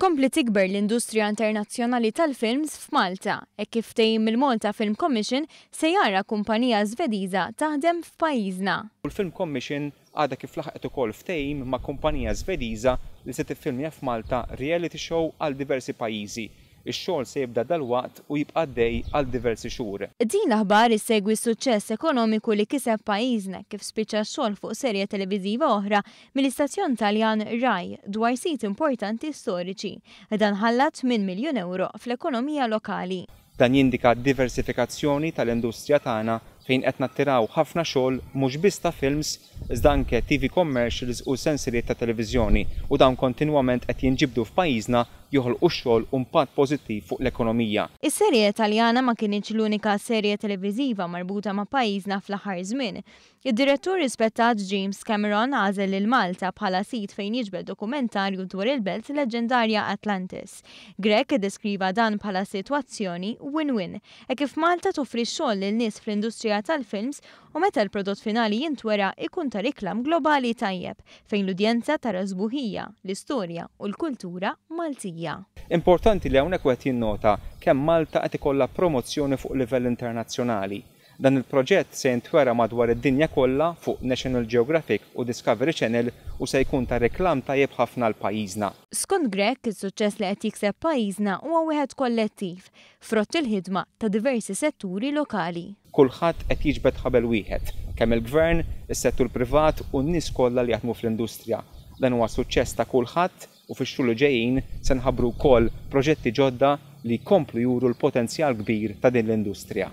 tkompli tikber l-industrija internazzjonali tal-films f'Malta e kif tejjim il-Malta Film Commission se jara kumpanija Zvediża taħdem f'pajjiżna. Il-Film Commission għada kif laħqet ukoll f'tejm ma' kumpanija Zvediża li se tiffilmja f'Malta reality show għal diversi pajjiżi il xogħol se jibda dal-waqt u jibqa' dej għal diversi xhur. Din aħbar issegwi suċċess ekonomiku li kiseb pajjiżna kif spiċċa xogħol fuq serje televiziva oħra mill-istazzjon Taljan Rai dwar sit importanti storiċi. Dan ħallat minn miljun euro fl-ekonomija lokali. Dan jindika diversifikazzjoni tal-industrija tagħna fejn qed nattiraw ħafna xogħol mhux biss ta' films iżda anke TV commercials u sensiriet ta' televiżjoni u dawn kontinwament qed jinġibdu f'pajjiżna joħolqu xogħol u impatt pożittiv fuq l-ekonomija. Is-serje Taljana ma kienx l-unika serje televiżiva marbuta ma' pajjiżna fl-aħħar żmien. Id-direttur rispettat James Cameron għażel lil Malta bħala sit fejn jiġbed dokumentarju dwar il-belt leġendarja Atlantis. Grek deskriva dan bħala sitwazzjoni win-win, e kif Malta tuffri xogħol lil nies fl-industrija tal-films u meta l-prodott finali jintwera ikun ta' riklam globali tajjeb fejn l-udjenza ta' żbuħija, l-istorja u l-kultura Maltija ħajja. Importanti li hawnhekk għet jinnota kemm Malta qed ikollha promozzjoni fuq livell internazzjonali. Dan il-proġett se jintwera madwar id-dinja kollha fuq National Geographic u Discovery Channel u se jkun ta' reklam tajjeb ħafna l pajjiżna Skont Grek, is-suċċess li qed jikseb pajjiżna huwa wieħed kollettiv, frott il-ħidma ta' diversi setturi lokali. Kulħadd qed jiġbed ħabel wieħed, kemm il-gvern, is-settur privat u n-nies kollha li jaħdmu fl-industrija. Dan huwa suċċess ta' kulħadd u fi xullu ġejjin se nħabbru wkoll proġetti ġodda li komplu juru l-potenzjal kbir ta' din l-industrija.